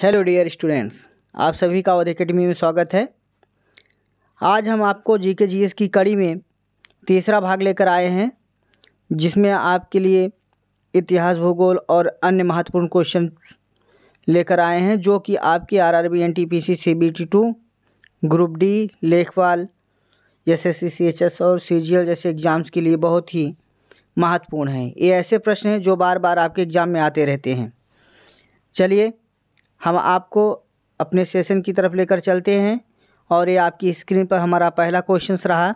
hello dear students आप सभी का अवध एकेडमी में स्वागत है आज हम आपको जी के जी एस की कड़ी में तीसरा भाग लेकर आए हैं जिसमें आपके लिए इतिहास भूगोल और अन्य महत्वपूर्ण क्वेश्चन लेकर आए हैं जो कि आपकी R R B N T P C C B T two group D लेखपाल S S C C H S और सी जी एल जैसे एग्ज़ाम्स के लिए बहुत ही महत्वपूर्ण हैं ये ऐसे प्रश्न हैं जो बार बार आपके एग्ज़ाम में आते रहते हैं चलिए हम आपको अपने सेशन की तरफ लेकर चलते हैं और ये आपकी स्क्रीन पर हमारा पहला क्वेश्चन रहा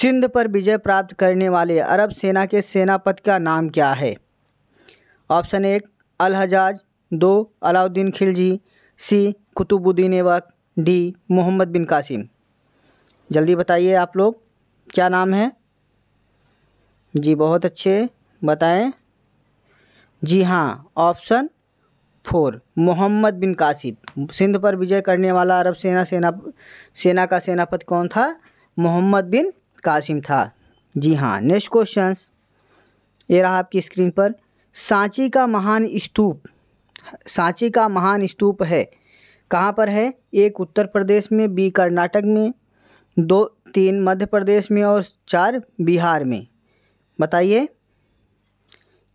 सिंध पर विजय प्राप्त करने वाले अरब सेना के सेनापति का नाम क्या है ऑप्शन एक अल हजाज दो Alauddin Khilji C Qutubuddin Aibak D Muhammad bin Qasim जल्दी बताइए आप लोग क्या नाम है जी बहुत अच्छे बताएं जी हाँ option four Muhammad bin Qasim Sindh पर विजय करने वाला अरब सेना सेना सेना का सेनापति कौन था मोहम्मद बिन कासिम था जी हाँ नेक्स्ट क्वेश्चन ये रहा आपकी स्क्रीन पर सांची का महान स्तूप सांची का महान स्तूप है कहाँ पर है एक उत्तर प्रदेश में बी कर्नाटक में दो तीन मध्य प्रदेश में और चार बिहार में बताइए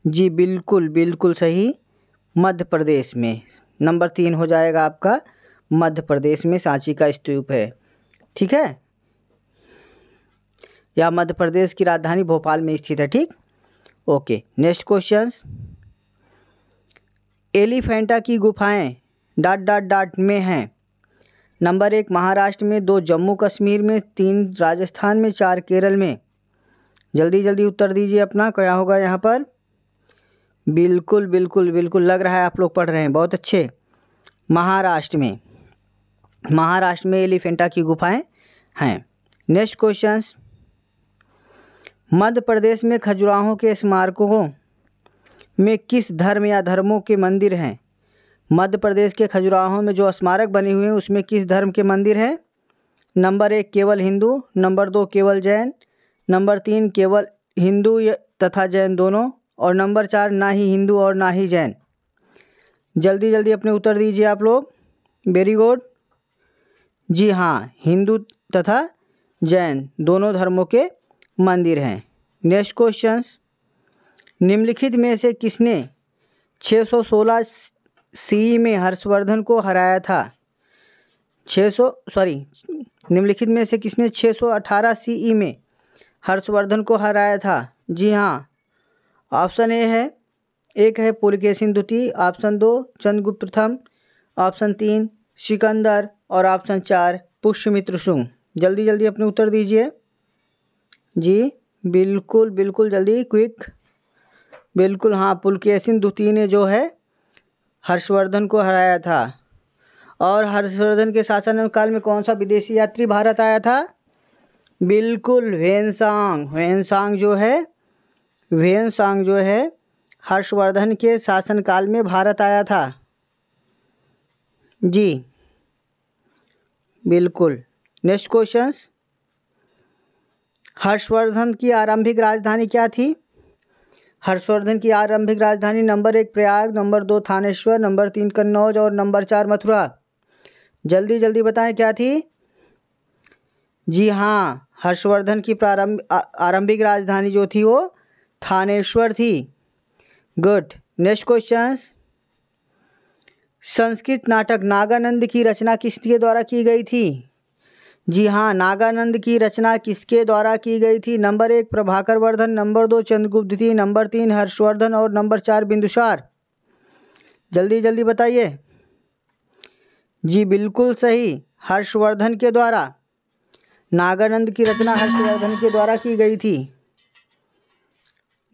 जी बिल्कुल बिल्कुल सही मध्य प्रदेश में नंबर तीन हो जाएगा आपका मध्य प्रदेश में सांची का स्तूप है ठीक है यह मध्य प्रदेश की राजधानी भोपाल में स्थित है ठीक ओके नेक्स्ट क्वेश्चन एलिफेंटा की गुफाएं डॉट डॉट डॉट में हैं नंबर एक महाराष्ट्र में दो जम्मू कश्मीर में तीन राजस्थान में चार केरल में जल्दी जल्दी उत्तर दीजिए अपना क्या होगा यहाँ पर बिल्कुल बिल्कुल बिल्कुल लग रहा है आप लोग पढ़ रहे हैं बहुत अच्छे महाराष्ट्र में महाराष्ट्र में एलिफेंटा की गुफाएं हैं नेक्स्ट क्वेश्चन मध्य प्रदेश में खजुराहों के स्मारकों में किस धर्म या धर्मों के मंदिर हैं मध्य प्रदेश के खजुराहों में जो स्मारक बने हुए हैं उसमें किस धर्म के मंदिर हैं नंबर एक केवल हिंदू नंबर दो केवल जैन नंबर तीन केवल हिंदू तथा जैन दोनों और नंबर चार ना ही हिंदू और ना ही जैन जल्दी जल्दी अपने उत्तर दीजिए आप लोग वेरी गुड जी हाँ हिंदू तथा जैन दोनों धर्मों के मंदिर हैं नेक्स्ट क्वेश्चंस निम्नलिखित में से किसने 616 सीई में हर्षवर्धन को हराया था 600 सॉरी निम्नलिखित में से किसने 618 सीई में हर्षवर्धन को हराया था जी हाँ ऑप्शन ए है एक है पुलकेशिन द्वितीय ऑप्शन दो चंद्रगुप्त प्रथम ऑप्शन तीन सिकंदर और ऑप्शन चार पुष्यमित्र सुंग जल्दी जल्दी अपने उत्तर दीजिए जी बिल्कुल बिल्कुल जल्दी क्विक बिल्कुल हाँ पुलकेशिन द्वितीय ने जो है हर्षवर्धन को हराया था और हर्षवर्धन के शासनकाल में कौन सा विदेशी यात्री भारत आया था बिल्कुल वेनसांग वेनसांग जो है ह्वेनसांग जो है हर्षवर्धन के शासनकाल में भारत आया था जी बिल्कुल नेक्स्ट क्वेश्चंस हर्षवर्धन की आरंभिक राजधानी क्या थी हर्षवर्धन की आरंभिक राजधानी नंबर एक प्रयाग नंबर दो थानेश्वर नंबर तीन कन्नौज और नंबर चार मथुरा जल्दी जल्दी बताएं क्या थी जी हाँ हर्षवर्धन की प्रारंभ आरंभिक राजधानी जो थी वो थानेश्वर थी गुड नेक्स्ट क्वेश्चन संस्कृत नाटक नागानंद की रचना किसके द्वारा की गई थी जी हाँ नागानंद की रचना किसके द्वारा की गई थी नंबर एक प्रभाकर वर्धन नंबर दो चंद्रगुप्त थी नंबर तीन हर्षवर्धन और नंबर चार बिंदुसार जल्दी जल्दी बताइए जी बिल्कुल सही हर्षवर्धन के द्वारा नागानंद की रचना हर्षवर्धन के द्वारा की गई थी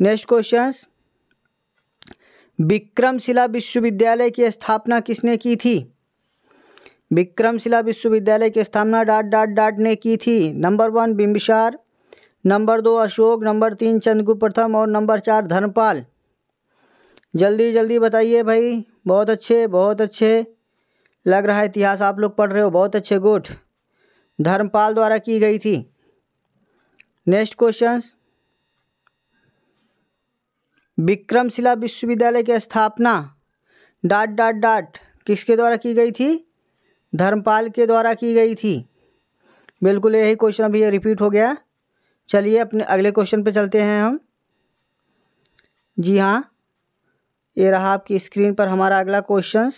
नेक्स्ट क्वेश्चन विक्रमशिला विश्वविद्यालय की स्थापना किसने की थी विक्रमशिला विश्वविद्यालय की स्थापना डाट डाट डाट ने की थी नंबर वन बिम्बिसार नंबर दो अशोक नंबर तीन चंद्रगुप्त प्रथम और नंबर चार धर्मपाल जल्दी जल्दी बताइए भाई बहुत अच्छे बहुत अच्छे लग रहा है इतिहास आप लोग पढ़ रहे हो बहुत अच्छे गुड धर्मपाल द्वारा की गई थी नेक्स्ट क्वेश्चंस विक्रमशिला विश्वविद्यालय की स्थापना डाट डाट डाट किसके द्वारा की गई थी धर्मपाल के द्वारा की गई थी बिल्कुल यही क्वेश्चन अभी रिपीट हो गया चलिए अपने अगले क्वेश्चन पे चलते हैं हम जी हाँ ये रहा आपकी स्क्रीन पर हमारा अगला क्वेश्चन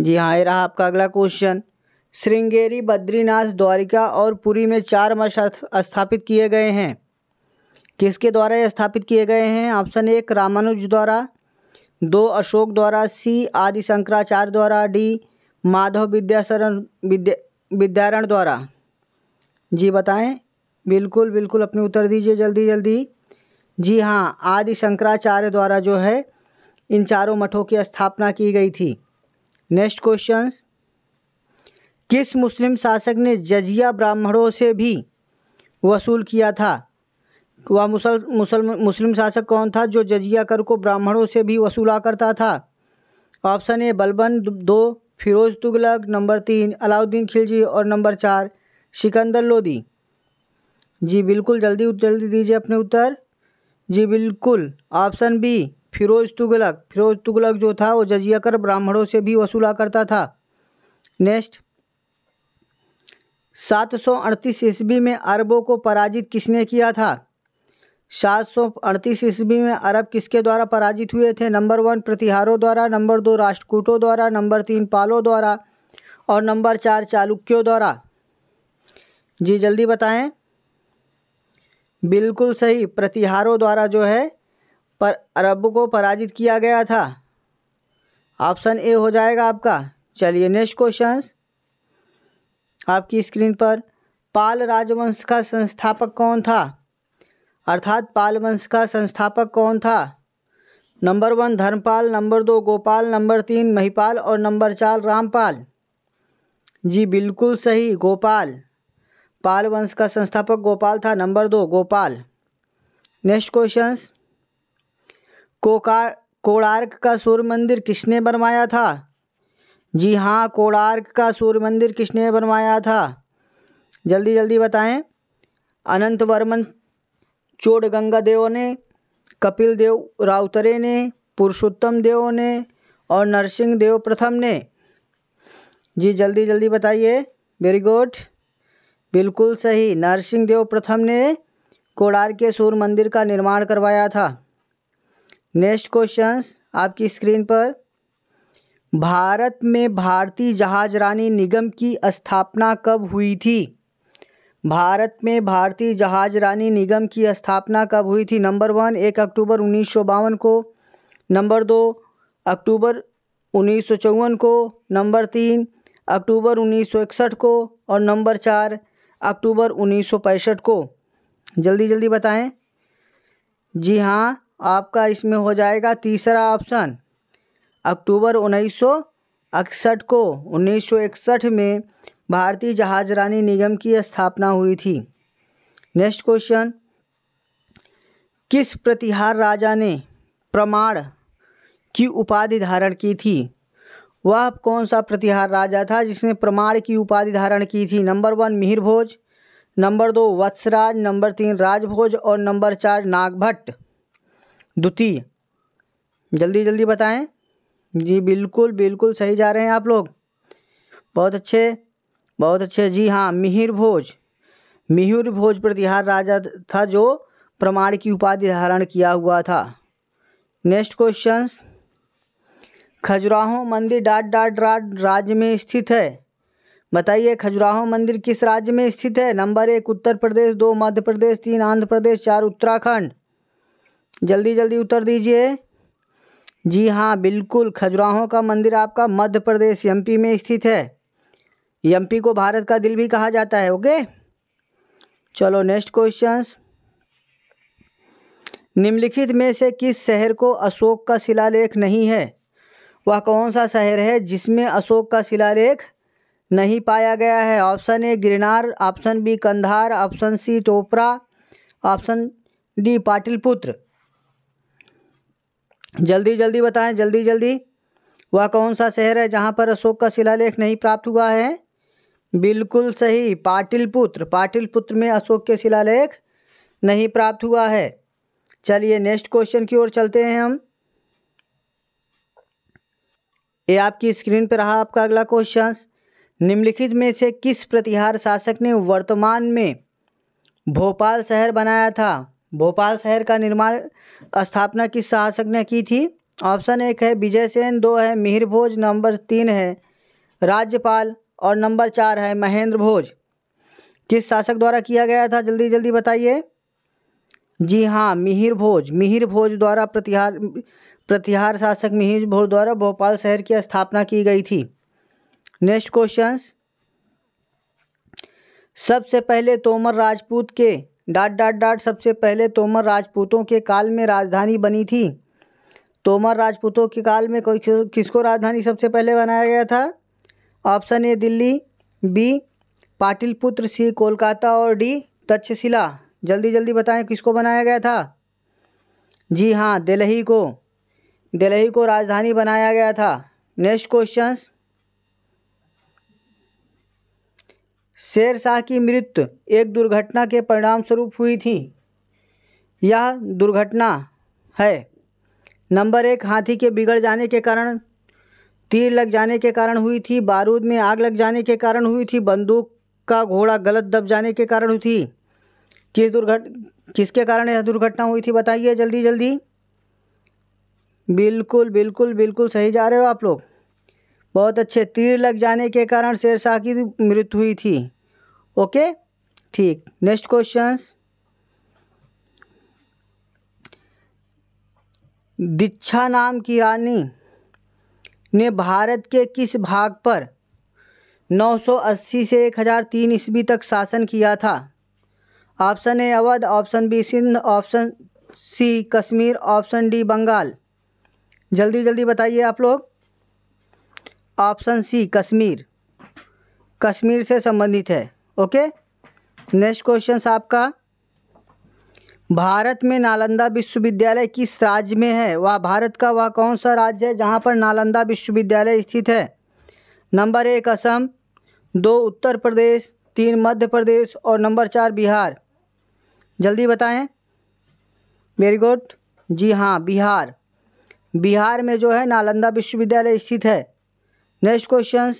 जी हाँ ये रहा आपका अगला क्वेश्चन श्रृंगेरी बद्रीनाथ द्वारिका और पुरी में चार मठ स्थापित किए गए हैं किसके द्वारा स्थापित किए गए हैं ऑप्शन एक रामानुज द्वारा दो अशोक द्वारा सी आदि शंकराचार्य द्वारा डी माधव विद्याशरण विद्या विद्यारण द्वारा जी बताएं बिल्कुल बिल्कुल अपने उत्तर दीजिए जल्दी जल्दी जी हाँ आदि शंकराचार्य द्वारा जो है इन चारों मठों की स्थापना की गई थी नेक्स्ट क्वेश्चन किस मुस्लिम शासक ने जजिया ब्राह्मणों से भी वसूल किया था वह मुसल मुसल मुस्लिम शासक कौन था जो जजिया कर को ब्राह्मणों से भी वसूला करता था ऑप्शन ए बलबन दो फिरोज तुगलक नंबर तीन अलाउद्दीन खिलजी और नंबर चार सिकंदर लोदी जी बिल्कुल जल्दी जल्दी दीजिए अपने उत्तर जी बिल्कुल ऑप्शन बी फिरोज तुगलक फिरोज तुगलक जो था वो जजिया कर ब्राह्मणों से भी वसूला करता था नेक्स्ट सात सौ अड़तीस ईस्वी में अरबों को पराजित किसने किया था सात सौ अड़तीस ईस्वी में अरब किसके द्वारा पराजित हुए थे नंबर वन प्रतिहारों द्वारा नंबर दो राष्ट्रकूटों द्वारा नंबर तीन पालों द्वारा और नंबर चार चालुक्यों द्वारा जी जल्दी बताएं बिल्कुल सही प्रतिहारों द्वारा जो है पर अरब को पराजित किया गया था ऑप्शन ए हो जाएगा आपका चलिए नेक्स्ट क्वेश्चन आपकी स्क्रीन पर पाल राजवंश का संस्थापक कौन था अर्थात पाल वंश का संस्थापक कौन था नंबर वन धर्मपाल नंबर दो गोपाल नंबर तीन महिपाल और नंबर चार रामपाल जी बिल्कुल सही गोपाल पाल वंश का संस्थापक गोपाल था नंबर दो गोपाल नेक्स्ट क्वेश्चन कोकार कोणार्क का सूर्य मंदिर किसने बनवाया था जी हाँ कोणार्क का सूर्य मंदिर किसने बनवाया था जल्दी जल्दी बताएं अनंत वर्मन चोड गंगा देव ने कपिल देव रावतरे ने पुरुषोत्तम देव ने और नरसिंह देव प्रथम ने जी जल्दी जल्दी बताइए वेरी गुड बिल्कुल सही नरसिंह देव प्रथम ने कोडार के सूर्य मंदिर का निर्माण करवाया था नेक्स्ट क्वेश्चन आपकी स्क्रीन पर भारत में भारतीय जहाज रानी निगम की स्थापना कब हुई थी भारत में भारतीय जहाज रानी निगम की स्थापना कब हुई थी नंबर वन एक अक्टूबर उन्नीस को नंबर दो अक्टूबर उन्नीस को नंबर तीन अक्टूबर इकसठ को और नंबर चार अक्टूबर पैंसठ को जल्दी जल्दी बताएं जी हाँ आपका इसमें हो जाएगा तीसरा ऑप्शन अक्टूबर उन्नीस को इकसठ में भारतीय जहाजरानी निगम की स्थापना हुई थी नेक्स्ट क्वेश्चन किस प्रतिहार राजा ने प्रमाण की उपाधि धारण की थी वह कौन सा प्रतिहार राजा था जिसने प्रमाण की उपाधि धारण की थी number one Mihir Bhoj number दो वत्सराज नंबर तीन राजभोज और नंबर चार नागभट्ट द्वितीय जल्दी जल्दी बताएं जी बिल्कुल बिल्कुल सही जा रहे हैं आप लोग बहुत अच्छे बहुत अच्छे जी हाँ मिहिर भोज मिहिर भोज प्रतिहार राजा था जो प्रमाण की उपाधि धारण किया हुआ था नेक्स्ट क्वेश्चन खजुराहो मंदिर डाट डाट डाट राज्य में स्थित है बताइए खजुराहो मंदिर किस राज्य में स्थित है नंबर एक उत्तर प्रदेश दो मध्य प्रदेश तीन आंध्र प्रदेश चार उत्तराखंड जल्दी जल्दी उत्तर दीजिए जी हाँ बिल्कुल खजुराहो का मंदिर आपका मध्य प्रदेश एमपी में स्थित है एमपी को भारत का दिल भी कहा जाता है ओके चलो नेक्स्ट क्वेश्चन निम्नलिखित में से किस शहर को अशोक का शिलालेख नहीं है वह कौन सा शहर है जिसमें अशोक का शिलालेख नहीं पाया गया है option A Girnar option B Kandahar option C Topra option D Pataliputra जल्दी जल्दी बताएं जल्दी जल्दी वह कौन सा शहर है जहाँ पर अशोक का शिलालेख नहीं प्राप्त हुआ है बिल्कुल सही पाटिलपुत्र पाटिलपुत्र में अशोक के शिलालेख नहीं प्राप्त हुआ है चलिए नेक्स्ट क्वेश्चन की ओर चलते हैं हम ये आपकी स्क्रीन पर रहा आपका अगला क्वेश्चन निम्नलिखित में से किस प्रतिहार शासक ने वर्तमान में भोपाल शहर बनाया था भोपाल शहर का निर्माण स्थापना किस शासक ने की थी ऑप्शन एक है विजय सेन दो है मिहिर भोज नंबर तीन है राज्यपाल और नंबर चार है महेंद्र भोज किस शासक द्वारा किया गया था जल्दी जल्दी बताइए जी हाँ मिहिर भोज मिहिर भोज द्वारा प्रतिहार प्रतिहार शासक मिहिर भोज द्वारा भोपाल शहर की स्थापना की गई थी नेक्स्ट क्वेश्चन सबसे पहले तोमर राजपूत के डाट डाट डाट सबसे पहले तोमर राजपूतों के काल में राजधानी बनी थी तोमर राजपूतों के काल में कोई किसको राजधानी सबसे पहले बनाया गया था option A Delhi B Pataliputra C Kolkata और डी तक्षशिला जल्दी जल्दी बताएं किसको बनाया गया था जी हाँ दिल्ली को दिल्ली को राजधानी बनाया गया था नेक्स्ट क्वेश्चन शेर शाह की मृत्यु एक दुर्घटना के परिणाम स्वरूप हुई थी यह दुर्घटना है नंबर एक हाथी के बिगड़ जाने के कारण तीर लग जाने के कारण हुई थी बारूद में आग लग जाने के कारण हुई थी बंदूक का घोड़ा गलत दब जाने के कारण हुई थी किस दुर्घट किसके कारण यह दुर्घटना हुई थी बताइए जल्दी जल्दी बिल्कुल बिल्कुल बिल्कुल सही जा रहे हो आप लोग बहुत अच्छे तीर लग जाने के कारण शेर शाह की मृत्यु हुई थी ओके ठीक नेक्स्ट क्वेश्चन दीक्षा नाम की रानी ने भारत के किस भाग पर 980 से 1003 ईस्वी तक शासन किया था option A Awadh option B Sindh option C Kashmir option D Bengal जल्दी जल्दी बताइए आप लोग ऑप्शन सी कश्मीर कश्मीर से संबंधित है ओके नेक्स्ट क्वेश्चन आपका भारत में नालंदा विश्वविद्यालय किस राज्य में है वह भारत का वह कौन सा राज्य है जहाँ पर नालंदा विश्वविद्यालय स्थित है नंबर एक असम दो उत्तर प्रदेश तीन मध्य प्रदेश और नंबर चार बिहार जल्दी बताएं वेरी गुड जी हाँ बिहार बिहार में जो है नालंदा विश्वविद्यालय स्थित है नेक्स्ट क्वेश्चन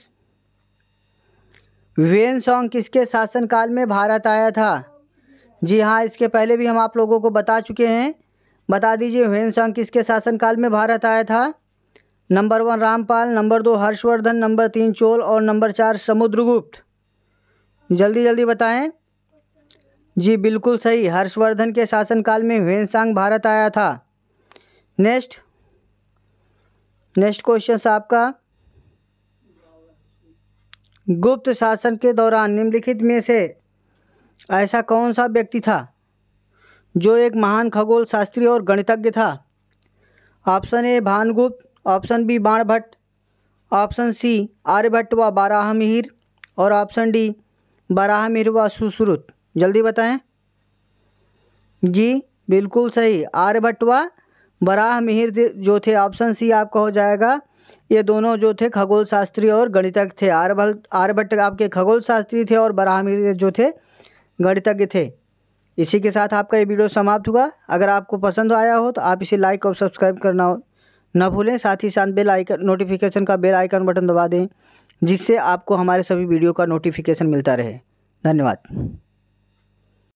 वेन सॉन्ग किसके शासनकाल में भारत आया था जी हाँ इसके पहले भी हम आप लोगों को बता चुके हैं बता दीजिए हुएन सांग किसके शासनकाल में भारत आया था नंबर वन रामपाल नंबर दो हर्षवर्धन नंबर तीन चोल और नंबर चार समुद्रगुप्त जल्दी जल्दी बताएं जी बिल्कुल सही हर्षवर्धन के शासनकाल में हुएन सांग भारत आया था नेक्स्ट नेक्स्ट क्वेश्चन आपका गुप्त शासन के दौरान निम्नलिखित में से ऐसा कौन सा व्यक्ति था जो एक महान खगोल शास्त्री और गणितज्ञ था option A Bhanugupta option B Banabhatta option C Aryabhata व बाराह मिहिर और ऑप्शन डी बाराह मिहिर व सुश्रुत जल्दी बताएं जी बिल्कुल सही आर्यभट्ट व बराह मिहिर जो थे ऑप्शन सी आपका हो जाएगा ये दोनों जो थे खगोल शास्त्री और गणितज्ञ थे आर्यभट्ट आर्यभट्ट आपके खगोल शास्त्री थे और बराह मिहिर जो थे गणितज्ञ थे इसी के साथ आपका ये वीडियो समाप्त हुआ अगर आपको पसंद आया हो तो आप इसे लाइक और सब्सक्राइब करना न भूलें साथ ही साथ बेल आइकन नोटिफिकेशन का बेल आइकन बटन दबा दें जिससे आपको हमारे सभी वीडियो का नोटिफिकेशन मिलता रहे धन्यवाद